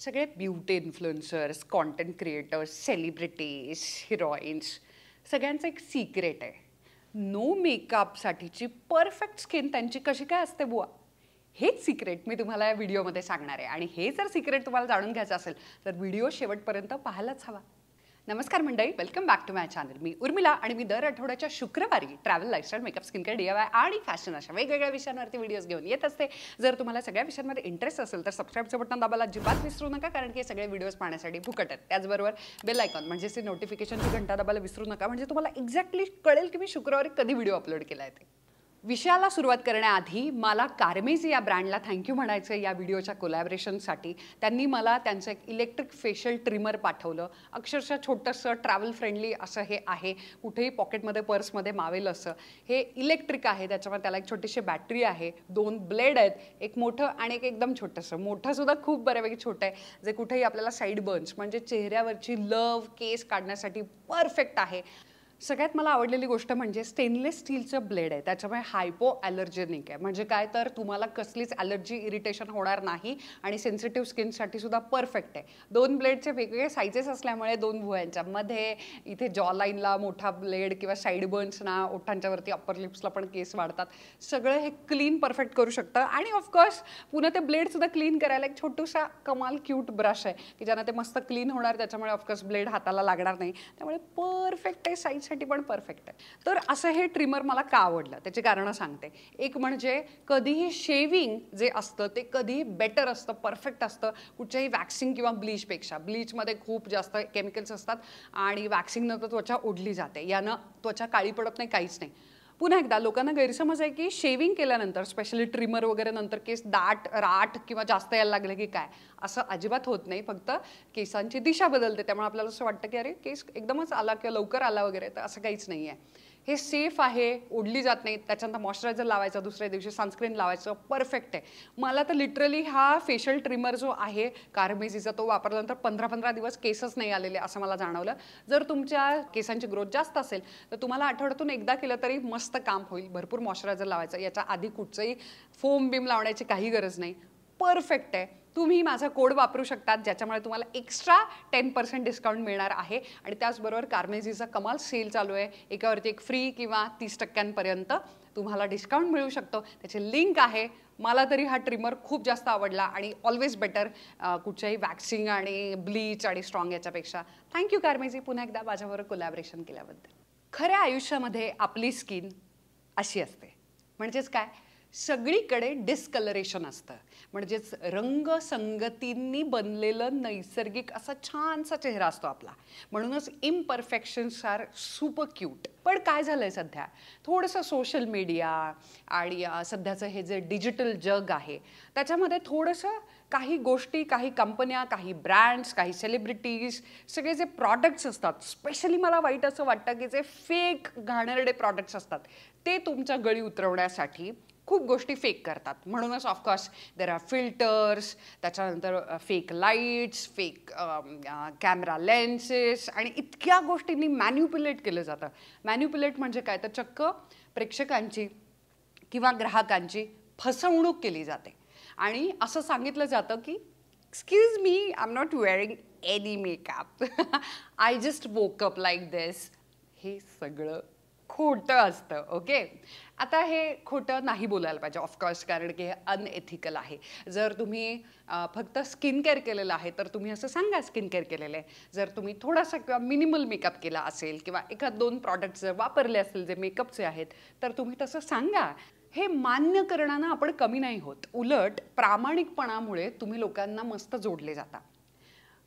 सगळे beauty influencers content creators celebrities heroines सगळ्यांचं एक सिक्रेट आहे नो मेकअपसाठीची परफेक्ट स्किन त्यांची कशी काय असते बुवा हेच सिक्रेट मी तुम्हाला या व्हिडिओमध्ये सांगणार आहे आणि हे जर सिक्रेट तुम्हाला जाणून घ्यायचं असेल तर व्हिडिओ शेवटपर्यंत पाहायलाच हवा नमस्कार मंडळी welcome back to my channel मी उर्मिला आणि मी दर आठवड्याच्या शुक्रवारी travel lifestyle makeup skin care DIY आणि फॅशन अशा वेगवेगळ्या विषयांवरती व्हिडिओज घेऊन येत असते जर तुम्हाला सगळ्या विषयांमध्ये इंटरेस्ट असेल तर सबस्क्राईबचं बटन दाबाला अजिबात विसरू नका कारण की सगळे व्हिडिओज पाहण्यासाठी फुकट आहेत त्याचबरोबर बेल आयकॉन म्हणजे सी नोटिफिकेशनची घंटा दाबायला विसरू नका म्हणजे तुम्हाला एक्झॅक्टली कळेल की मी शुक्रवारी कधी व्हिडिओ अपलोड केला आहे विषयाला सुरुवात करण्याआधी मला कार्मेज या ब्रँडला थँक्यू म्हणायचं या व्हिडिओच्या कोलॅबरेशनसाठी त्यांनी मला त्यांचं एक इलेक्ट्रिक फेशियल ट्रिमर पाठवलं अक्षरशः छोटंसं ट्रॅव्हल फ्रेंडली असं हे आहे कुठेही पॉकेटमध्ये पर्समध्ये मावेल असं हे इलेक्ट्रिक आहे त्याच्यामध्ये त्याला एक छोटीशी बॅटरी आहे दोन ब्लेड आहेत एक मोठं आणि एक एकदम छोटंसं मोठंसुद्धा खूप बऱ्यापैकी छोटं आहे जे कुठेही आपल्याला साईड बर्न्स म्हणजे चेहऱ्यावरची लव केस काढण्यासाठी परफेक्ट आहे सगळ्यात मला आवडलेली गोष्ट म्हणजे स्टेनलेस स्टीलचं ब्लेड आहे त्याच्यामुळे हायपो ॲलर्जेनिक आहे म्हणजे काय तर तुम्हाला कसलीच ॲलर्जी इरिटेशन होणार नाही आणि सेन्सिटिव्ह स्किनसाठी सुद्धा परफेक्ट आहे दोन ब्लेडचे वेगवेगळे सायझेस असल्यामुळे दोन मध्ये इथे जॉ लाईनला मोठा ब्लेड किंवा साईड बर्न्सना ओठांच्यावरती अप्पर लिप्सला पण केस वाढतात सगळं हे क्लीन परफेक्ट करू शकतं आणि ऑफकोर्स पुन्हा ते ब्लेडसुद्धा क्लीन करायला एक छोटूसा कमाल क्यूट ब्रश आहे की ज्यांना ते मस्त क्लीन होणार त्याच्यामुळे ऑफकोर्स ब्लेड हाताला लागणार नाही त्यामुळे परफेक्ट आहे साईज पण परफेक्ट आहे तर असं हे ट्रिमर मला का आवडलं त्याची कारणं सांगते एक म्हणजे कधीही शेविंग जे असतं ते कधीही बेटर असतं परफेक्ट असतं कुठच्याही वॅक्सिंग किंवा ब्लीचपेक्षा ब्लीचमध्ये खूप जास्त केमिकल्स असतात आणि वॅक्सिंगनं तर त्वचा ओढली जाते यानं त्वचा काळी पडत नाही काहीच नाही पुन्हा एकदा लोकांना गैरसमज आहे की शेविंग केल्यानंतर स्पेशली ट्रिमर वगैरे नंतर केस दाट राट किंवा जास्त यायला लागले की काय असं अजिबात होत नाही फक्त केसांची दिशा बदलते त्यामुळे आपल्याला असं वाटतं की अरे केस एकदमच आला किंवा लवकर आला वगैरे तर असं काहीच नाही आहे हे सेफ आहे ओढली जात नाही त्याच्यानंतर मॉइश्चरायझर लावायचं दुसऱ्या दिवशी सनस्क्रीन लावायचं परफेक्ट आहे मला तर लिटरली हा फेशियल ट्रिमर जो आहे कार्मेझीचा तो वापरल्यानंतर पंधरा पंधरा दिवस केसच नाही आलेले असं मला जाणवलं जर तुमच्या केसांची ग्रोथ जास्त असेल तर तुम्हाला आठवड्यातून एकदा केलं तरी मस्त काम होईल भरपूर मॉइश्चरायझर लावायचं याच्या आधी कुठचंही फोम बिम लावण्याची काही गरज नाही परफेक्ट आहे तुम्ही माझा कोड वापरू शकतात ज्याच्यामुळे तुम्हाला एक्स्ट्रा टेन पर्सेंट डिस्काउंट मिळणार आहे आणि त्याचबरोबर कार्मेझीचा कमाल सेल चालू आहे एकावरती एक फ्री किंवा तीस टक्क्यांपर्यंत तुम्हाला डिस्काउंट मिळू शकतो त्याची लिंक आहे मला तरी हा ट्रिमर खूप जास्त आवडला आणि ऑलवेज बेटर कुठच्याही वॅक्सिंग आणि ब्लीच आणि स्ट्रॉंग याच्यापेक्षा थँक्यू कार्मेझी पुन्हा एकदा माझ्याबरोबर कोलॅबरेशन केल्याबद्दल खऱ्या आयुष्यामध्ये आपली स्किन अशी असते म्हणजेच काय सगळीकडे डिस्कलरेशन असतं म्हणजेच रंगसंगतींनी बनलेलं नैसर्गिक असा छानसा चेहरा असतो आपला म्हणूनच इम्परफेक्शन्स आर सुपर क्यूट पण काय झालं आहे सध्या थोडंसं सोशल मीडिया आणि सध्याचं हे जे डिजिटल जग आहे त्याच्यामध्ये थोडंसं काही गोष्टी काही कंपन्या काही ब्रँड्स काही सेलिब्रिटीज सगळे जे प्रॉडक्ट्स असतात स्पेशली मला वाईट असं वाटतं की जे फेक घाणेरडे प्रॉडक्ट्स असतात ते तुमच्या गळी उतरवण्यासाठी खूप गोष्टी फेक करतात म्हणूनच ऑफकोर्स देर आर फिल्टर्स त्याच्यानंतर fake lights fake camera lenses आणि इतक्या गोष्टींनी मॅन्युप्युलेट केलं जातं मॅन्युप्युलेट म्हणजे काय तर चक्क प्रेक्षकांची किंवा ग्राहकांची फसवणूक केली जाते आणि असं सांगितलं जातं की excuse me I am not wearing any makeup I just woke up like this हे सगळं खोटं असतं ओके आता हे खोटं नाही बोलायला पाहिजे ऑफकोर्स कारण की हे अनएथिकल आहे जर तुम्ही फक्त स्किन केअर केलेलं आहे तर तुम्ही असं सांगा स्किन केअर केलेलं आहे जर तुम्ही थोडासा किंवा मिनिमल मेकअप केला असेल किंवा एखाद दोन प्रॉडक्ट जर वापरले असेल जे मेकअपचे आहेत तर तुम्ही तसं सांगा हे मान्य करणानं आपण कमी नाही होत उलट प्रामाणिकपणामुळे तुम्ही लोकांना मस्त जोडले जाता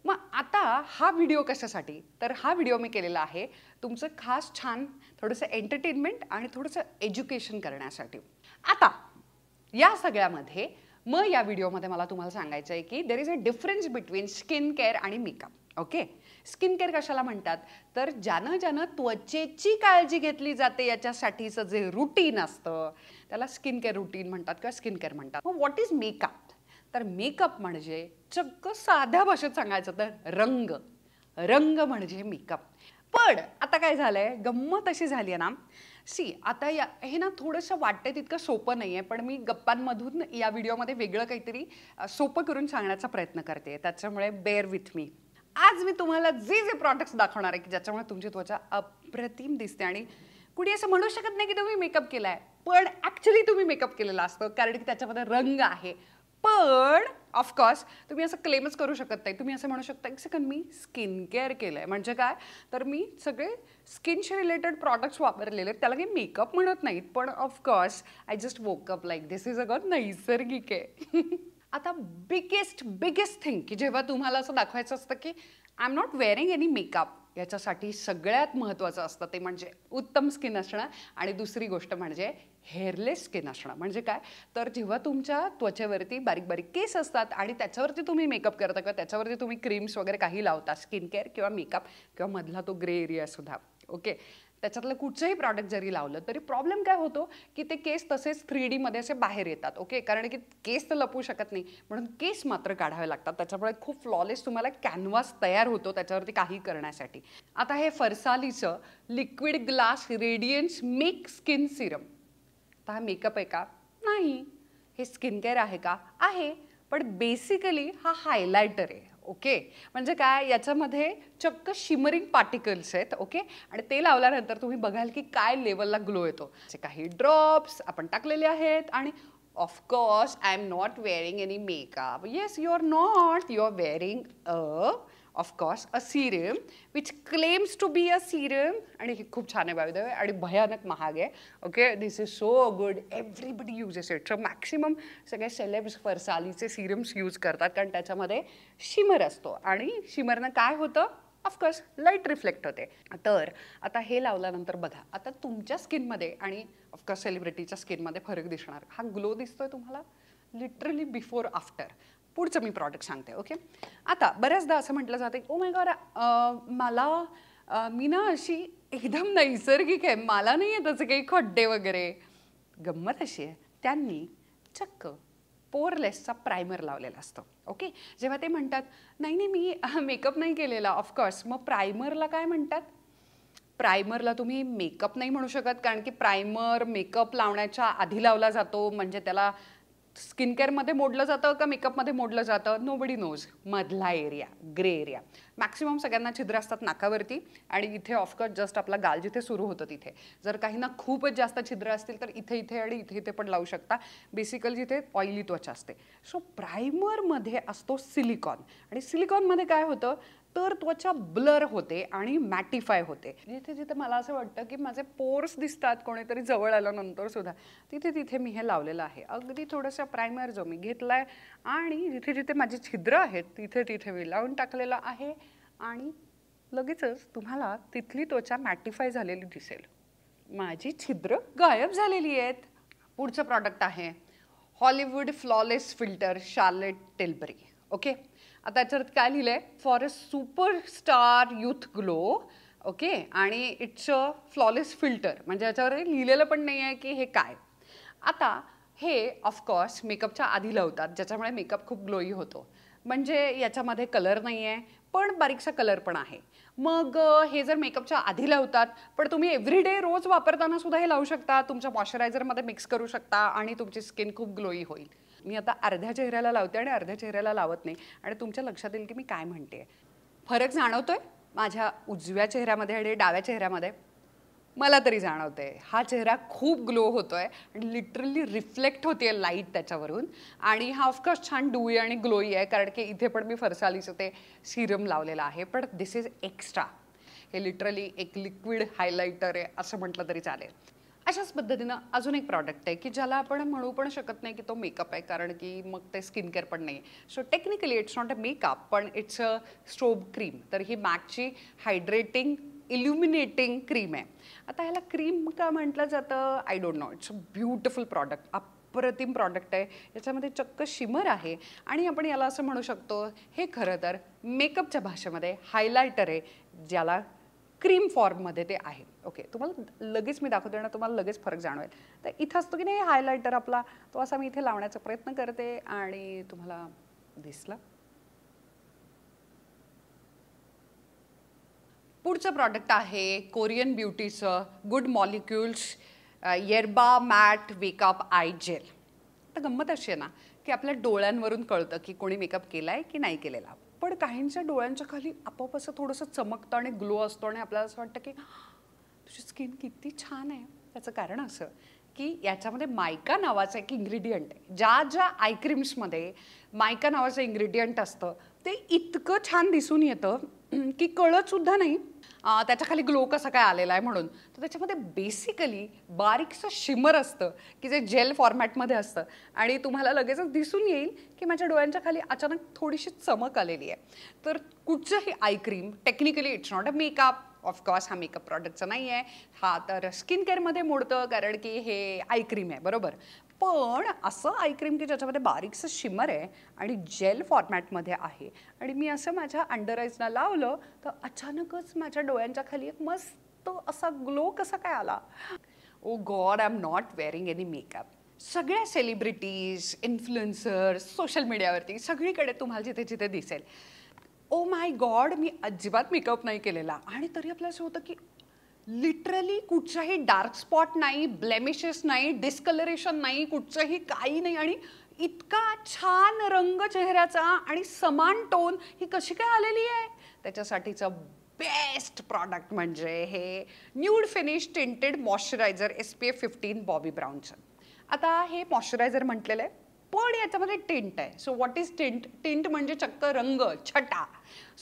मग आता हा व्हिडिओ कशासाठी तर हा व्हिडिओ मी केलेला आहे तुमचं खास छान थोडंसं एंटरटेनमेंट आणि थोडंसं एज्युकेशन करण्यासाठी आता या सगळ्यामध्ये मग या व्हिडिओमध्ये मला तुम्हाला सांगायचं आहे की there is a difference between skin care आणि मेकअप ओके स्किन केअर कशाला म्हणतात तर ज्यानं ज्यानं त्वचेची काळजी घेतली जाते याच्यासाठीचं जे रुटीन असतं त्याला स्किन केअर रुटीन म्हणतात किंवा स्किन केअर म्हणतात मग व्हॉट इज मेकअप तर मेकअप म्हणजे चक्क साध्या भाषेत सांगायचं तर रंग रंग म्हणजे मेकअप पण आता काय झालंय गंमत अशी झाली आहे ना सी आता या हे ना थोडंसं वाटतंय तितकं सोपं नाही आहे पण मी गप्पांमधून या व्हिडिओमध्ये वेगळं काहीतरी सोपं करून सांगण्याचा प्रयत्न करते त्याच्यामुळे बेअर विथ मी आज मी तुम्हाला जे जे प्रॉडक्ट्स दाखवणार आहे की ज्याच्यामुळे तुमची त्वचा अप्रतिम दिसते आणि कुणी असं म्हणू शकत नाही की तुम्ही मेकअप केला आहे पण ॲक्च्युली तुम्ही मेकअप केलेला असतो कारण की त्याच्यामध्ये रंग आहे पण ऑफकोर्स तुम्ही असं क्लेमच करू शकत नाही तुम्ही असं म्हणू शकता एक सेकंड मी स्किन केअर केलं आहे म्हणजे काय तर मी सगळे स्किनशी रिलेटेड प्रॉडक्ट्स वापरलेले आहेत त्याला काही मेकअप म्हणत नाहीत पण of course I just woke up like this is a got नैसर्गिक आहे आता बिगेस्ट बिगेस्ट थिंग की जेव्हा तुम्हाला असं दाखवायचं असतं की I am not wearing any makeup याच्यासाठी सगळ्यात महत्त्वाचं असतं ते म्हणजे उत्तम स्किन असणं आणि दुसरी गोष्ट म्हणजे हेअरलेस स्किन असणं म्हणजे काय तर जेव्हा तुमच्या त्वचेवरती बारीक बारीक केस असतात आणि त्याच्यावरती तुम्ही मेकअप करता किंवा त्याच्यावरती तुम्ही क्रीम्स वगैरे काही लावता स्किन केअर किंवा मेकअप किंवा मधला तो ग्रे एरियासुद्धा ओके त्याच्यातलं कुठचंही प्रॉडक्ट जरी लावलं तरी प्रॉब्लेम काय होतो की ते केस तसेच थ्री डीमध्ये असे बाहेर येतात ओके कारण की केस तर लपू शकत नाही म्हणून केस मात्र काढावे लागतात त्याच्यामुळे खूप फ्लॉलेस तुम्हाला कॅनव्हास तयार होतो त्याच्यावरती काही करण्यासाठी आता हे फरसालीचं liquid glass radiance make skin serum आता हा मेकअप आहे का नाही हे स्किन केअर आहे का आहे पण बेसिकली हा हायलायटर आहे ओके म्हणजे काय याच्यामध्ये चक्क शिमरिंग पार्टिकल्स आहेत ओके आणि ते लावल्यानंतर तुम्ही बघाल की काय लेवलला ग्लो येतो असे काही ड्रॉप्स आपण टाकलेले आहेत आणि of course I am not wearing any makeup yes you are not you are wearing a of course a serum which claims to be a serum आणि ही खूप छान आहे बाय द आणि भयानक महाग आहे okay this is so good everybody uses it so maximum सगळे सेलेब्स फरसालीचे सिरियम्स यूज करतात कारण त्याच्यामध्ये शिमर असतो आणि शिमरनं काय होतं ऑफकोर्स लाईट रिफ्लेक्ट होते तर आता हे लावल्यानंतर बघा आता तुमच्या स्किनमध्ये आणि ऑफकोर्स सेलिब्रिटीच्या स्किनमध्ये फरक दिसणार हा ग्लो दिसतोय तुम्हाला लिटरली बिफोर आफ्टर पुढचं मी प्रॉडक्ट सांगते ओके आता बऱ्याचदा असं म्हटलं जातं ओ माय गॉड मला मी ना अशी एकदम नैसर्गिक आहे मला नाही आहे त्याचे काही खड्डे वगैरे गंमत अशी आहे त्यांनी चक्क पोरलेसचा प्रायमर लावलेला असतो ओके जेव्हा ते म्हणतात नाही नाही मी मेकअप नाही केलेला ऑफकोर्स मग प्रायमरला काय म्हणतात प्रायमरला तुम्ही मेकअप नाही म्हणू शकत कारण की प्रायमर मेकअप लावण्याच्या आधी लावला जातो म्हणजे त्याला स्किन केअरमध्ये मोडलं जातं का मेकअपमध्ये मोडलं जातं नोबडी नोज मधला एरिया ग्रे एरिया मॅक्सिमम सगळ्यांना छिद्र असतात नाकावरती आणि इथे ऑफकोर्स जस्ट आपला गाल जिथे सुरू होतं तिथे जर काहींना खूपच जास्त छिद्र असतील तर इथे इथे आणि इथे इथे पण लावू शकता बेसिकली जिथे ऑइली त्वचा असते सो प्रायमरमध्ये असतो सिलिकॉन आणि सिलिकॉनमध्ये काय होतं तर त्वचा ब्लर होते आणि मॅटिफाय होते जिथे जिथे मला असं वाटतं की माझे पोर्स दिसतात कोणीतरी जवळ आल्यानंतर सुद्धा तिथे तिथे मी हे लावलेलं आहे अगदी थोडंसं प्रायमर जो मी घेतला आहे आणि जिथे जिथे माझी छिद्र आहेत तिथे तिथे मी लावून टाकलेलं आहे आणि लगेचच तुम्हाला तिथली त्वचा मॅटिफाय झालेली दिसेल माझी छिद्र गायब झालेली आहेत पुढचं प्रॉडक्ट आहे Hollywood flawless filter Charlotte Tilbury okay आता याच्यात काय लिहिलंय for a superstar youth glow okay आणि इट्स अ फ्लॉलेस फिल्टर म्हणजे याच्यावर लिहिलेलं पण नाही आहे की हे काय आता हे ऑफकोर्स मेकअपच्या आधी लावतात ज्याच्यामुळे मेकअप खूप ग्लोई होतो म्हणजे याच्यामध्ये कलर नाही आहे पण बारीकसा कलर पण आहे मग हे जर मेकअपच्या आधी लावतात पण तुम्ही डे रोज वापरताना सुद्धा हे लावू शकता तुमच्या मॉइश्चरायझरमध्ये मिक्स करू शकता आणि तुमची स्किन खूप ग्लोई होईल मी आता अर्ध्या चेहऱ्याला लावते आणि अर्ध्या चेहऱ्याला लावत नाही आणि तुमच्या लक्षात येईल की मी काय म्हणते फरक जाणवतोय माझ्या उजव्या चेहऱ्यामध्ये आणि डाव्या चेहऱ्यामध्ये मला तरी जाणवते हा चेहरा खूप ग्लो होतोय आणि लिटरली रिफ्लेक्ट होते लाईट त्याच्यावरून आणि हा ऑफकोर्स छान डुई आणि ग्लोई आहे कारण की इथे पण मी फरसालीचं ते सिरम लावलेलं आहे पण दिस इज एक्स्ट्रा हे लिटरली एक लिक्विड हायलाइटर आहे असं म्हटलं तरी चालेल अशाच पद्धतीनं अजून एक प्रॉडक्ट आहे की ज्याला आपण म्हणू पण शकत नाही की तो मेकअप आहे कारण की मग ते स्किन केअर पण नाही so technically it's not a makeup पण इट्स अ स्ट्रोब क्रीम तर ही मॅकची हायड्रेटिंग इल्युमिनेटिंग क्रीम आहे आता ह्याला क्रीम का म्हटलं जातं I don't know it's a beautiful product अप्रतिम प्रॉडक्ट आहे याच्यामध्ये चक्क शिमर आहे आणि आपण याला असं म्हणू शकतो हे खरं तर मेकअपच्या भाषेमध्ये हायलायटर आहे ज्याला क्रीम फॉर्ममध्ये ते आहे ओके तुम्हाला लगेच मी दाखवते ना तुम्हाला लगेच फरक जाणवेल तर इथं असतो की नाही हायलायटर आपला तो असा मी इथे लावण्याचा प्रयत्न करते आणि तुम्हाला दिसला पुढचं प्रॉडक्ट आहे कोरियन ब्युटीचं good molecules yerba mate makeup eye gel तर गंमत अशी आहे ना की आपल्या डोळ्यांवरून कळतं की कोणी मेकअप केला आहे की नाही केलेला पण काहींच्या डोळ्यांच्या खाली आपोआप असं थोडंसं चमकतं आणि ग्लो असतो आणि आपल्याला असं वाटतं की तुझी स्किन किती छान आहे त्याचं कारण असं की याच्यामध्ये मायका नावाचं एक इन्ग्रेडियंट आहे ज्या ज्या आयक्रीम्समध्ये मायका नावाचं इन्ग्रेडियंट असतं ते इतकं छान दिसून येतं की कळतसुद्धा नाही त्याच्याखाली ग्लो कसा काय आलेला आहे म्हणून तर त्याच्यामध्ये बेसिकली बारीकसं शिमर असतं की जे जेल फॉर्मॅटमध्ये असतं आणि तुम्हाला लगेचच दिसून येईल की माझ्या डोळ्यांच्या खाली अचानक थोडीशी चमक आलेली आहे तर कुठचंही eye cream technically it's not a makeup of course हा मेकअप प्रॉडक्टचा नाही आहे हा तर स्किन केअरमध्ये मोडतं कारण की हे आय क्रीम आहे बरोबर पण असं आईक्रीम की ज्याच्यामध्ये बारीकसं शिमर आहे आणि जेल फॉर्मॅटमध्ये आहे आणि मी असं माझ्या अंडर आयजना लावलं तर अचानकच माझ्या डोळ्यांच्या खाली एक मस्त असा ग्लो कसा काय आला oh god I am not wearing any makeup सगळ्या सेलिब्रिटीज इन्फ्लुएन्सर्स सोशल मीडियावरती सगळीकडे तुम्हाला जिथे जिथे दिसेल ओ माय गॉड मी अजिबात मेकअप नाही केलेला आणि तरी आपल्याला असं होतं की लिटरली कुठचाही डार्क स्पॉट नाही ब्लेमिशेस नाही डिस्कलरेशन नाही कुठचंही काही नाही आणि इतका छान रंग चेहऱ्याचा आणि समान टोन ही कशी काय आलेली आहे त्याच्यासाठीचं बेस्ट प्रॉडक्ट म्हणजे हे nude finish tinted moisturiser S P F fifteen Bobby ब्राऊनचं आता हे मॉइश्चरायझर म्हटलेलं आहे पण याच्यामध्ये टिंट आहे so what is tint tint म्हणजे चक्क रंग छटा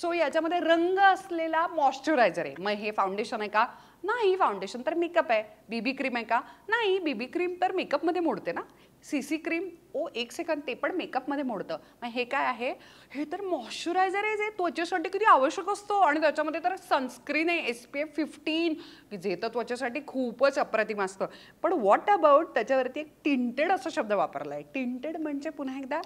सो याच्यामध्ये रंग असलेला मॉइश्चरायझर आहे मग हे फाउंडेशन आहे का नाही फाउंडेशन तर मेकअप आहे बीबी क्रीम आहे का नाही बीबी क्रीम तर मेकअपमध्ये मोडते ना सी सी क्रीम ओ एक सेकंद ते पण मेकअपमध्ये मोडतं मग हे काय आहे हे तर मॉइश्चरायझर आहे जे त्वचेसाठी किती आवश्यक असतो आणि त्याच्यामध्ये तर सनस्क्रीन आहे S P F fifteen J तर त्वचेसाठी खूपच अप्रतिम असतं पण व्हॉट अबाउट त्याच्यावरती एक टिंटेड असा शब्द वापरला आहे टिंटेड म्हणजे पुन्हा एकदा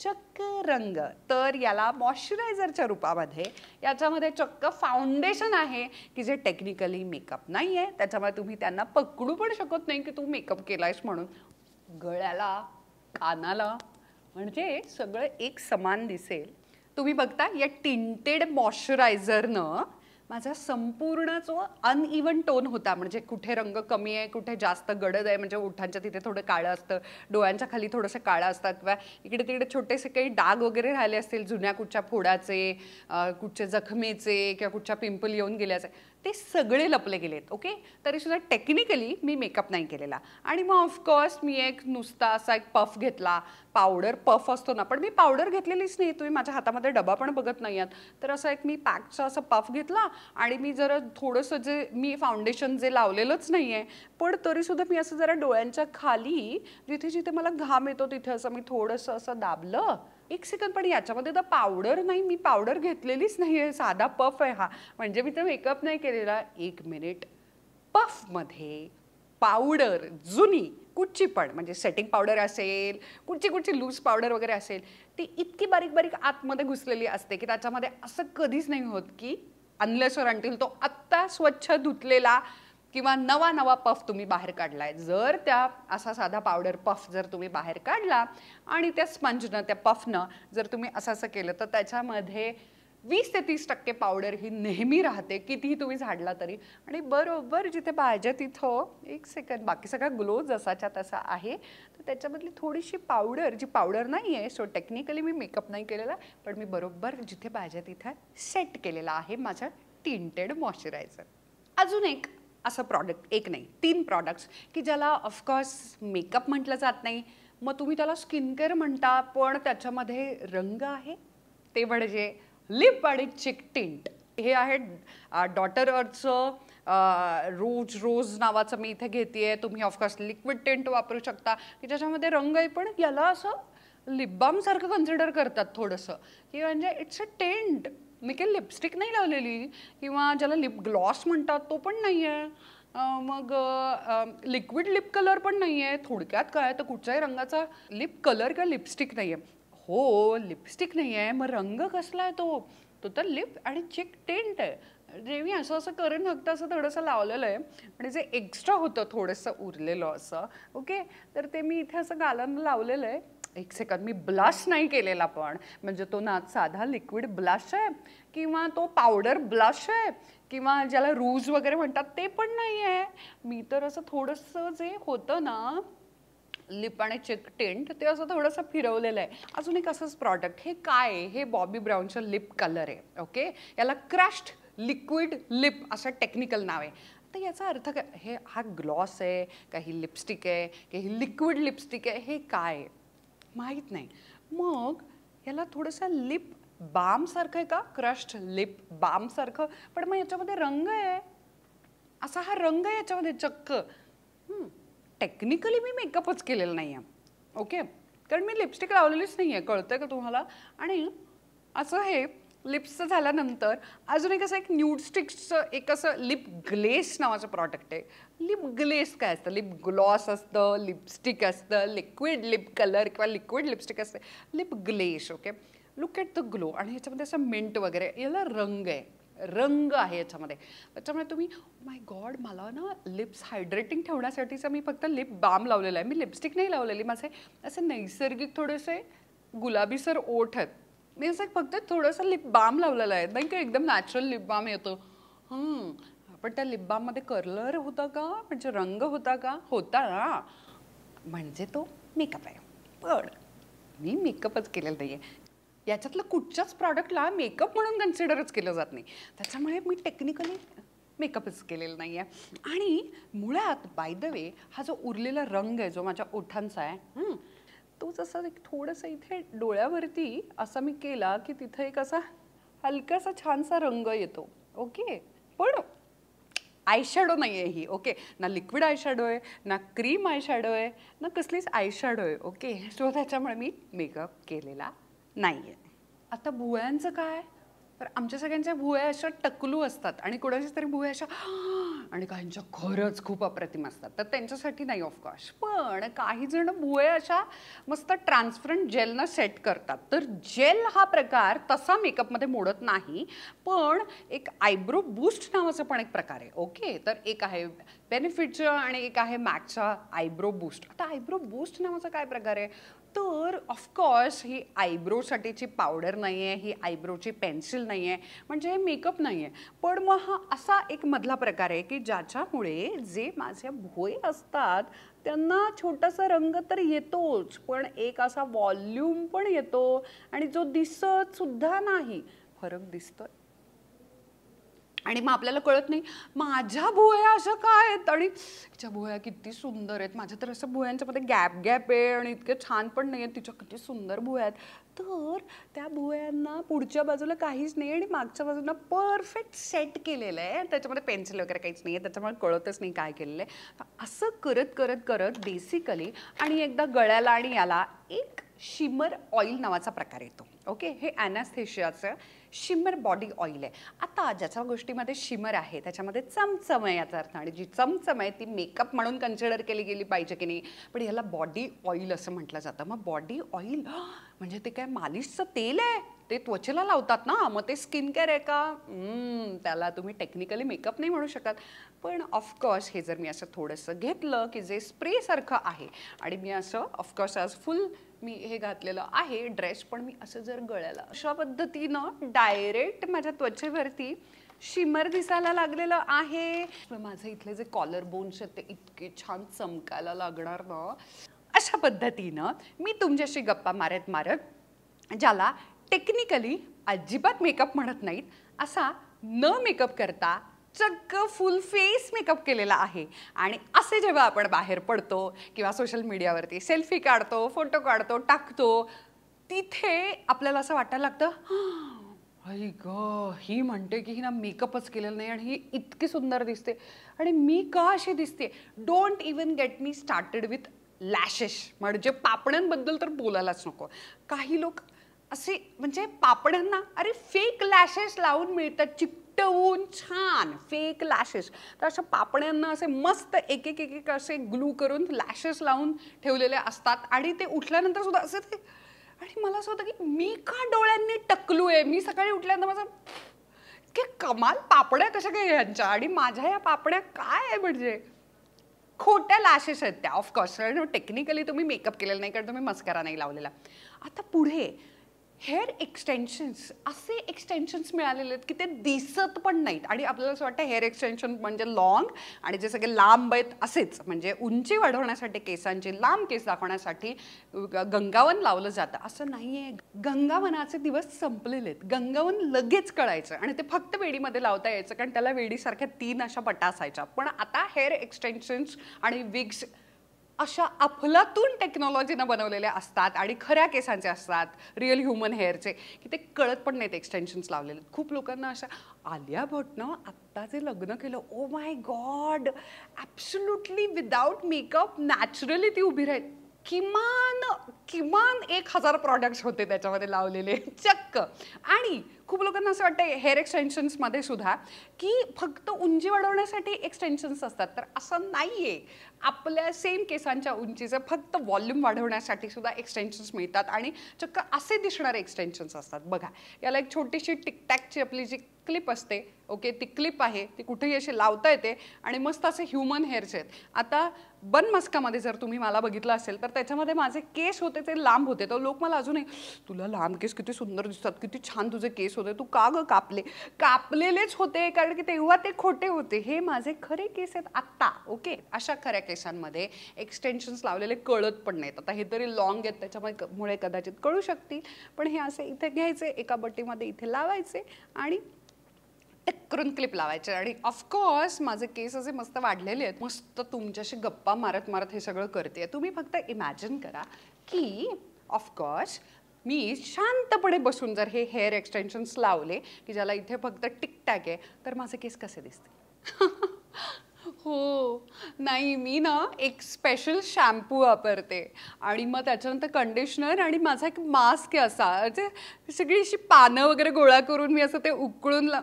चक्क रंग तर याला मॉइश्चरायझरच्या रूपामध्ये याच्यामध्ये चक्क फाउंडेशन आहे की जे टेक्निकली मेकअप नाही आहे त्याच्यामुळे तुम्ही त्यांना पकडू पण शकत नाही की तू मेकअप केला म्हणून गळ्याला कानाला म्हणजे सगळं एक समान दिसेल तुम्ही बघता या टिंटेड मॉइश्चरायझरनं माझा संपूर्ण जो अनइवन टोन होता म्हणजे कुठे रंग कमी आहे कुठे जास्त गडद आहे म्हणजे ओठांच्या तिथे थोडं काळं असतं डोळ्यांच्या खाली थोडंसं काळं असतात किंवा इकडे तिकडे छोटेसे काही डाग वगैरे राहिले असतील जुन्या कुठच्या फोडाचे कुठचे जखमेचे किंवा कुठच्या पिंपल येऊन गेल्याचे ते सगळे लपले गेलेत ओके सुद्धा टेक्निकली मी मेकअप नाही केलेला आणि मग ऑफकोर्स मी एक नुसता असा एक पफ घेतला पावडर पफ असतो ना पण मी पावडर घेतलेलीच नाही तुम्ही माझ्या हातामध्ये डबा पण बघत नाही आहात तर असं एक मी पॅकचा असं पफ घेतला आणि मी जरा थोडंसं जे मी फाउंडेशन जे लावलेलंच नाही आहे पण तरीसुद्धा मी असं जरा डोळ्यांच्या खाली जिथे जिथे मला घाम येतो तिथे असं मी थोडंसं असं दाबलं एक सेकंद पण याच्यामध्ये तर पावडर नाही मी पावडर घेतलेलीच नाही आहे साधा पफ आहे हा म्हणजे मी तर मेकअप नाही केलेला एक मिनिट पफमध्ये पावडर जुनी कुठची पण म्हणजे सेटिंग पावडर असेल कुठची कुठची लूज पावडर वगैरे असेल ती इतकी बारीक बारीक आतमध्ये घुसलेली असते की त्याच्यामध्ये असं कधीच नाही होत की अनलेस आणतील तो आत्ता स्वच्छ धुतलेला किंवा नवा नवा पफ तुम्ही बाहेर काढला आहे जर त्या असा साधा पावडर पफ जर तुम्ही बाहेर काढला आणि त्या स्पंजनं त्या पफनं जर तुम्ही असं असं केलं तर त्याच्यामध्ये वीस ते तीस टक्के पावडर ही नेहमी राहते कितीही तुम्ही झाडला तरी आणि बरोबर जिथे पाहिजे तिथं एक सेकंद बाकी सगळा ग्लो जसाच्या तसा आहे तर त्याच्यामधली थोडीशी पावडर जी पावडर नाही आहे सो टेक्निकली मी मेकअप नाही केलेला पण मी बरोबर जिथे पाहिजे तिथे सेट केलेला आहे माझं टिंटेड मॉइश्चरायझर अजून एक असं प्रॉडक्ट एक नाही तीन प्रॉडक्ट्स की ज्याला ऑफकोर्स मेकअप म्हटलं जात नाही मग तुम्ही त्याला स्किन केअर म्हणता पण त्याच्यामध्ये रंग आहे ते म्हणजे लिप आणि चिक टिंट हे आहे डॉटर अर्थचं रोज रोज नावाचं मी इथे घेते आहे तुम्ही ऑफकोर्स लिक्विड टेंट वापरू शकता की ज्याच्यामध्ये रंग आहे पण याला असं लिप कन्सिडर करतात थोडंसं की म्हणजे इट्स अ टेंट मी लिपस्टिक नाही लावलेली किंवा ज्याला लिप ग्लॉस म्हणतात तो पण नाही आहे मग लिक्विड लिप कलर पण नाही आहे थोडक्यात काय तर कुठच्याही रंगाचा लिप कलर किंवा लिपस्टिक नाही आहे हो लिपस्टिक नाही आहे मग रंग कसला आहे तो तो तर लिप आणि चिक टेंट आहे जे मी असं असं करेन फक्त असं थोडंसं लावलेलं आहे आणि म्हणजे जे एक्स्ट्रा होतं थोडंसं उरलेलं असं ओके तर ते मी इथे असं गालांना लावलेलं आहे एक सेकंद मी ब्लश नाही केलेला पण म्हणजे तो ना साधा लिक्विड ब्लश आहे किंवा तो पावडर ब्लश आहे किंवा ज्याला रूज वगैरे म्हणतात ते पण नाही आहे मी तर असं थोडंसं जे होतं ना लिप आणि चेक टेंट ते असं थोडंसं फिरवलेलं आहे अजून एक असंच प्रॉडक्ट हे काय हे बॉबी ब्राऊनचं लिप कलर आहे ओके याला क्रॅश्ड लिक्विड लिप असं टेक्निकल नाव आहे तर याचा अर्थ काय हे हा ग्लॉस आहे काही लिपस्टिक आहे काही लिक्विड लिपस्टिक आहे हे काय माहीत नाही मग याला थोडंसं लिप बामसारखं आहे का क्रश्ड लिप बामसारखं पण मग याच्यामध्ये रंग आहे असा हा रंग आहे याच्यामध्ये चक्क टेक्निकली मी मेकअपच केलेला नाही आहे ओके कारण मी लिपस्टिक लावलेलीच नाही आहे कळतं का तुम्हाला आणि असं हे लिप्सचं झाल्यानंतर अजून एक असं एक न्यूडस्टिक्सचं एक असं लिप ग्लेस नावाचं प्रॉडक्ट आहे लिप ग्लेस काय असतं लिप ग्लॉस असतं लिपस्टिक असतं लिक्विड लिप कलर किंवा लिक्विड लिपस्टिक असते lip glace okay look at the glow आणि ह्याच्यामध्ये असं मिंट वगैरे याला रंग आहे रंग आहे याच्यामध्ये त्याच्यामुळे तुम्ही माय oh गॉड मला ना लिप्स हायड्रेटिंग ठेवण्यासाठीचं मी फक्त लिप बाम लावलेला आहे मी लिपस्टिक नाही लावलेली माझे असे नैसर्गिक थोडेसे गुलाबीसर ओठ आहेत मी असं फक्त थोडंसं लिप बाम लावलेला आहे नाही का एकदम नॅचरल लिप बाम येतो पण त्या लिप बाममध्ये कलर होता का म्हणजे रंग होता का होता ना म्हणजे तो मेकअप आहे पण मी मेकअपच केलेला नाही आहे याच्यातलं कुठच्याच प्रॉडक्टला मेकअप म्हणून कन्सिडरच केलं जात नाही त्याच्यामुळे मी टेक्निकली मेकअपच केलेलं नाही आहे आणि मुळात बाय द वे हा जो उरलेला रंग आहे जो माझ्या ओठांचा आहे तो असा एक थोडंसं इथे डोळ्यावरती असा मी केला की तिथं एक असा हलकासा छानसा रंग येतो ओके पण आयशॅडो नाही आहे ही ओके ना लिक्विड आयशॅडो आहे ना क्रीम आयशॅडो आहे ना कसलीच आयशॅडो आहे ओके सो त्याच्यामुळे मी मेकअप केलेला नाही आहे आता भुवयांचं काय तर आमच्या सगळ्यांच्या भुवया अशा टकलू असतात आणि कुणाच्या तरी भुया अशा आणि काहींच्या खरंच खूप अप्रतिम असतात तर त्यांच्यासाठी नाही ऑफकोर्स पण काही जण भुवया अशा मस्त ट्रान्सपरंट जेलनं सेट करतात तर जेल हा प्रकार तसा मेकअपमध्ये मोडत नाही पण एक आयब्रो बूस्ट नावाचा पण एक प्रकार आहे ओके तर एक आहे बेनिफिटचं आणि एक आहे मॅकचा आयब्रो बूस्ट आता आयब्रो बूस्ट नावाचा काय प्रकार आहे तर ऑफकोर्स ही आयब्रोसाठीची पावडर नाही आहे ही आयब्रोची पेन्सिल नाही आहे म्हणजे हे मेकअप नाही आहे पण मग हा असा एक मधला प्रकार आहे की ज्याच्यामुळे जे माझे भोय असतात त्यांना छोटासा रंग तर येतोच पण एक असा वॉल्यूम पण येतो आणि जो दिसतसुद्धा नाही फरक दिसतोय आणि मग आपल्याला कळत नाही माझ्या भुवया अशा काय आहेत आणि तिच्या भुवया किती सुंदर आहेत माझ्या तर असं मध्ये गॅप गॅप आहे आणि इतके छान पण नाही आहेत तिच्या किती सुंदर भुया आहेत तर त्या भुयांना पुढच्या बाजूला काहीच नाही आणि मागच्या बाजूला परफेक्ट सेट केलेलं आहे त्याच्यामध्ये पेन्सिल वगैरे काहीच नाही आहे त्याच्यामुळे कळतच नाही काय केलेलं आहे असं करत करत करत बेसिकली आणि एकदा गळ्याला आणि याला एक शिमर ऑइल नावाचा प्रकार येतो ओके हे ॲनास्थेशियाचं शिमर बॉडी ऑइल आहे आता ज्याच्या गोष्टीमध्ये शिमर आहे त्याच्यामध्ये चमचम आहे याचा अर्थ आणि जी चमचम आहे ती मेकअप म्हणून कन्सिडर केली गेली पाहिजे की नाही पण ह्याला बॉडी ऑइल असं म्हटलं जातं मग बॉडी ऑइल म्हणजे ते काय मालिशचं तेल आहे ते त्वचेला लावतात ना मग ते स्किन केअर आहे का त्याला तुम्ही टेक्निकली मेकअप नाही म्हणू शकत पण ऑफकोर्स हे जर मी असं थोडंसं घेतलं की जे स्प्रेसारखं आहे आणि मी असं ऑफकोर्स आज फुल मी हे घातलेलं आहे ड्रेस पण मी असं जर गळ्याला अशा पद्धतीनं डायरेक्ट माझ्या त्वचेवरती शिमर दिसायला लागलेलं आहे माझं इथले जे कॉलर बोन्स आहेत ते इतके छान चमकायला लागणार ना अशा पद्धतीनं मी तुमच्याशी गप्पा मारत मारत ज्याला टेक्निकली अजिबात मेकअप म्हणत नाहीत असा न मेकअप करता चक्क फुल फेस मेकअप केलेला आहे आणि असे जेव्हा आपण बाहेर पडतो किंवा सोशल मीडियावरती सेल्फी काढतो फोटो काढतो टाकतो तिथे आपल्याला असं वाटायला लागतं आई ग ही म्हणते की हिना ना मेकअपच केलेलं नाही आणि ही इतकी सुंदर दिसते आणि मी का अशी दिसते don't even get me started with lashes म्हणजे पापण्यांबद्दल तर बोलायलाच नको काही लोक असे म्हणजे पापड्यांना अरे फेक लॅशेस लावून मिळतात चिप उलटवून छान फेक लॅशेस तर अशा पापण्यांना असे मस्त एक एक एक एक असे ग्लू करून लॅशेस लावून ठेवलेले असतात आणि ते उठल्यानंतर सुद्धा असे ते आणि मला असं होतं की मी का डोळ्यांनी टकलू आहे मी सकाळी उठल्यानंतर माझं के कमाल पापड्या कशा काय यांच्या आणि माझ्या या पापड्या काय आहे म्हणजे खोट्या लॅशेस आहेत त्या ऑफकोर्स कारण टेक्निकली तुम्ही मेकअप केलेला नाही कारण तुम्ही मस्करा नाही लावलेला आता पुढे हेअर एक्सटेन्शन्स असे एक्सटेन्शन्स मिळालेले आहेत की ते दिसत पण नाहीत आणि आपल्याला असं वाटतं हेअर एक्सटेन्शन म्हणजे लॉंग आणि जे सगळे लांब आहेत असेच म्हणजे उंची वाढवण्यासाठी केसांची लांब केस दाखवण्यासाठी गंगावन लावलं जातं असं नाही आहे गंगावनाचे दिवस संपलेले आहेत गंगावन लगेच कळायचं आणि ते फक्त वेडीमध्ये लावता यायचं कारण त्याला वेडीसारख्या तीन अशा पटा असायच्या पण आता हेअर एक्सटेन्शन्स आणि विग्स अशा अफलातून टेक्नॉलॉजीनं बनवलेल्या असतात आणि खऱ्या केसांचे असतात रिअल ह्युमन हेअरचे की ते कळत पण नाहीत एक्सटेन्शन्स लावलेले खूप लोकांना अशा आलिया भट्टनं आत्ता जे लग्न केलं oh my God absolutely without makeup naturally ती उभी राहील किमान किमान एक हजार प्रॉडक्ट्स होते त्याच्यामध्ये लावलेले चक्क आणि खूप लोकांना असं वाटतं हेअर एक्सटेन्शन्समध्ये सुद्धा की फक्त उंची वाढवण्यासाठी एक्सटेन्शन्स असतात तर असं नाही आहे आपल्या सेम केसांच्या उंचीचं फक्त वॉल्यूम वाढवण्यासाठी सुद्धा एक्सटेन्शन्स मिळतात आणि चक्क असे दिसणारे एक्सटेन्शन्स असतात बघा याला एक छोटीशी टिकटॅकची आपली जी क्लिप असते ओके ती क्लिप आहे ती कुठेही अशी लावता येते आणि मस्त असे ह्युमन हेअर्स आहेत आता बन मस्कामध्ये जर तुम्ही मला बघितलं असेल तर त्याच्यामध्ये माझे केस होते ते लांब होते तर लोक मला अजूनही तुला लांब केस किती सुंदर दिसतात किती छान तुझे केस होते तू का ग कापले कापलेलेच होते कारण की तेव्हा ते खोटे होते हे माझे खरे केस आहेत आत्ता ओके अशा खऱ्या केसांमध्ये एक्सटेन्शन्स लावलेले कळत पण नाहीत आता हे तरी लॉंग आहेत त्याच्यामुळे कदाचित कळू शकतील पण हे असे इथे घ्यायचे एका बट्टीमध्ये इथे लावायचे आणि करून क्लिप लावायचे आणि ऑफकोर्स माझे केस असे मस्त वाढलेले आहेत मस्त तुमच्याशी गप्पा मारत मारत हे सगळं करते तुम्ही फक्त इमॅजिन करा की ऑफकोर्स मी शांतपणे बसून जर हे हेअर एक्सटेन्शन्स लावले की ज्याला इथे फक्त टिकटॅक आहे तर माझे केस कसे दिसते हो नाही मी ना एक स्पेशल शॅम्पू वापरते आणि मग त्याच्यानंतर कंडिशनर आणि माझा एक मास्क असा म्हणजे सगळी अशी पानं वगैरे गोळा करून मी असं ते उकळून ला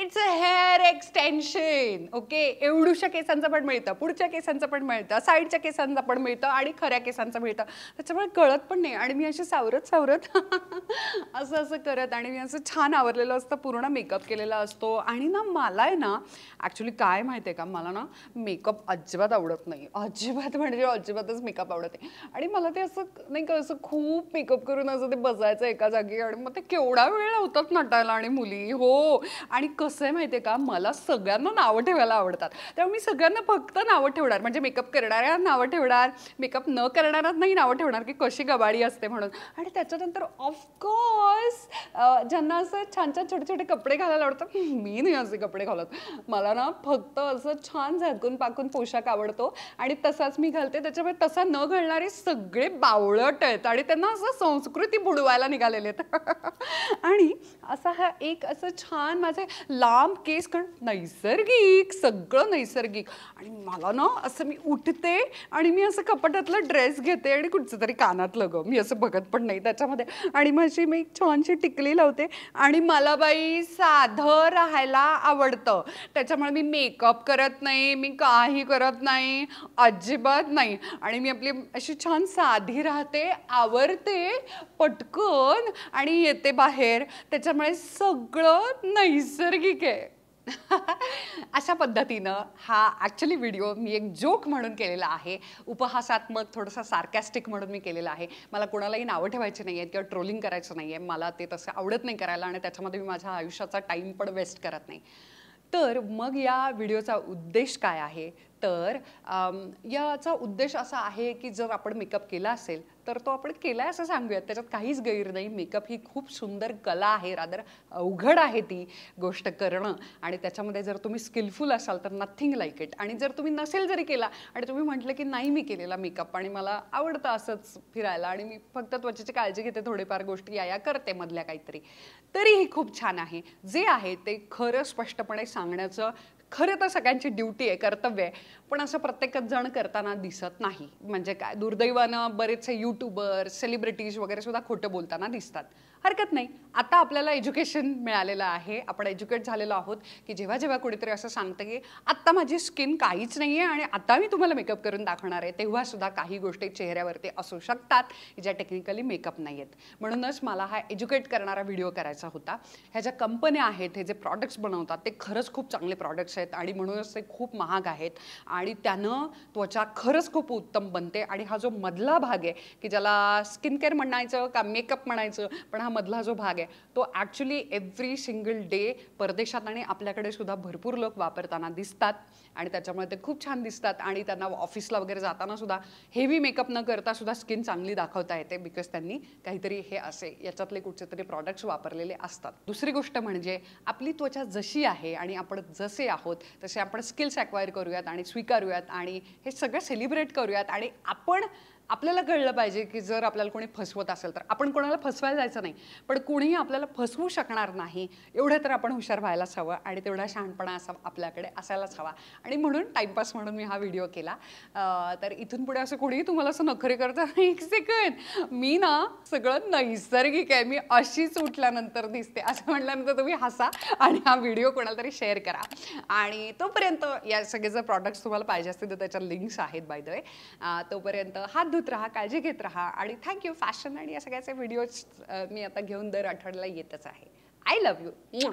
it's a hair extension okay एवढूशा केसांचं पण मिळतं पुढच्या केसांचं पण मिळतं साईडच्या केसांचं पण मिळतं आणि खऱ्या केसांचं मिळतं त्याच्यामुळे कळत पण नाही आणि मी अशी सावरत सावरत असं असं करत आणि मी असं छान आवरलेलं असतं पूर्ण मेकअप केलेला असतो आणि ना मला आहे ना ॲक्च्युली काय माहिती आहे का मला ना मेकअप अजिबात आवडत नाही अजिबात म्हणजे अजिबातच मेकअप आवडत आहे आणि मला ते असं नाही का असं खूप मेकअप करून असं ते बसायचं एका जागी आणि मग ते केवढा वेळ लावतात नटायला आणि मुली हो आणि कसं आहे माहिती आहे का मला सगळ्यांना नावं ठेवायला आवडतात त्यामुळे मी सगळ्यांना फक्त नावं ठेवणार म्हणजे मेकअप करणाऱ्या नावं ठेवणार मेकअप न नाही नावं ठेवणार की कशी गबाळी असते म्हणून आणि त्याच्यानंतर ऑफकोर्स ज्यांना असं छान छान छोटे छोटे कपडे घालायला आवडतात मी नाही असे कपडे घालत मला ना फक्त असं छान झाकून पाकून पोशाख आवडतो आणि तसाच मी घालते त्याच्यामुळे तसा न घालणारे सगळे बावळट आहेत आणि त्यांना असं संस्कृती बुडवायला निघालेले आहेत आणि असा हा एक असं छान माझे लांब केस कारण नैसर्गिक सगळं नैसर्गिक आणि मला ना असं मी उठते आणि मी असं कपाटातलं ड्रेस घेते आणि कुठचं तरी कानातलं गं मी असं बघत पण नाही त्याच्यामध्ये आणि माझी मी एक छानशी टिकली लावते आणि मला बाई साधं राहायला आवडतं त्याच्यामुळे मी मेकअप करत नाही मी काही करत नाही अजिबात नाही आणि मी आपली अशी छान साधी राहते आवडते पटकन आणि येते बाहेर त्याच्यामुळे सगळं नैसर्गिक ठीक आहे अशा पद्धतीनं हा ॲक्च्युली व्हिडिओ मी एक जोक म्हणून केलेला आहे उपहासात्मक थोडंसं सार्कॅस्टिक म्हणून मी केलेला आहे मला कोणालाही नावं ठेवायची नाही आहेत किंवा ट्रोलिंग करायचं नाही आहे मला ते तसं आवडत नाही करायला आणि त्याच्यामध्ये मी माझ्या आयुष्याचा टाईम पण वेस्ट करत नाही तर मग या व्हिडिओचा उद्देश काय आहे तर याचा उद्देश असा आहे की जर आपण मेकअप केला असेल तर तो आपण केला असं सांगूयात त्याच्यात काहीच गैर नाही मेकअप ही खूप सुंदर कला आहे रादर अवघड आहे ती गोष्ट करणं आणि त्याच्यामध्ये जर तुम्ही स्किलफुल असाल तर नथिंग लाईक इट आणि जर तुम्ही नसेल जरी केला आणि तुम्ही म्हटलं की नाही मी केलेला मेकअप आणि मला आवडतं असंच फिरायला आणि मी फक्त त्वचेची काळजी घेते थोडेफार गोष्टी या या करते मधल्या काहीतरी तरीही खूप छान आहे जे आहे ते खरं स्पष्टपणे सांगण्याचं खरं तर सगळ्यांची ड्युटी आहे कर्तव्य आहे पण असं प्रत्येकच जण करताना दिसत नाही म्हणजे काय दुर्दैवानं बरेचसे यूट्यूबर सेलिब्रिटीज वगैरे सुद्धा खोटं बोलताना दिसतात हरकत नाही आता आपल्याला एज्युकेशन मिळालेलं आहे आपण एज्युकेट झालेलो आहोत की जेव्हा जेव्हा कुठेतरी असं सांगतं की आत्ता माझी स्किन काहीच नाही आहे आणि आता मी तुम्हाला मेकअप करून दाखवणार आहे तेव्हा सुद्धा काही गोष्टी चेहऱ्यावरती असू शकतात ज्या टेक्निकली मेकअप नाही आहेत म्हणूनच मला हा एज्युकेट करणारा व्हिडिओ करायचा होता ह्या ज्या कंपन्या आहेत हे जे प्रॉडक्ट्स बनवतात ते खरंच खूप चांगले प्रॉडक्ट्स आहेत आणि म्हणूनच ते खूप महाग आहेत आणि त्यानं त्वचा खरंच खूप उत्तम बनते आणि हा जो मधला भाग आहे की ज्याला स्किन केअर म्हणायचं का मेकअप म्हणायचं पण हा मधला जो भाग आहे तो ॲक्च्युली एव्हरी सिंगल डे परदेशात आणि आपल्याकडे सुद्धा भरपूर लोक वापरताना दिसतात आणि त्याच्यामुळे ते खूप छान दिसतात आणि त्यांना ऑफिसला वगैरे जाताना सुद्धा हेवी मेकअप न करता सुद्धा स्किन चांगली दाखवता येते बिकॉज त्यांनी काहीतरी हे असे याच्यातले कुठचे तरी प्रॉडक्ट्स वापरलेले असतात दुसरी गोष्ट म्हणजे आपली त्वचा जशी आहे आणि आपण जसे आहोत तसे आपण स्किल्स ॲक्वायर करूयात आणि स्वीकारूयात आणि हे सगळं सेलिब्रेट करूयात आणि आपण आपल्याला कळलं पाहिजे की जर आपल्याला कोणी फसवत असेल तर आपण कोणाला फसवायला जायचं नाही पण कुणीही आपल्याला फसवू शकणार नाही एवढं तर आपण हुशार व्हायलाच हवं आणि तेवढा शहाणपणा असा आपल्याकडे असायलाच हवा आणि म्हणून टाईमपास म्हणून मी हा व्हिडिओ केला तर इथून पुढे असं कोणीही तुम्हाला असं नखरे करतं एक सेकंड मी ना सगळं नैसर्गिक आहे मी अशीच उठल्यानंतर दिसते असं म्हटल्यानंतर तुम्ही हसा आणि हा व्हिडिओ कोणाला तरी शेअर करा आणि तोपर्यंत या सगळे जर प्रॉडक्ट्स तुम्हाला पाहिजे असतील तर त्याच्या लिंक्स आहेत बाय द वे तोपर्यंत हा जागृत राहा काळजी घेत रहा आणि थँक्यू फॅशन आणि या सगळ्याचे व्हिडिओज मी आता घेऊन दर आठवड्याला येतच आहे आय लव्ह यू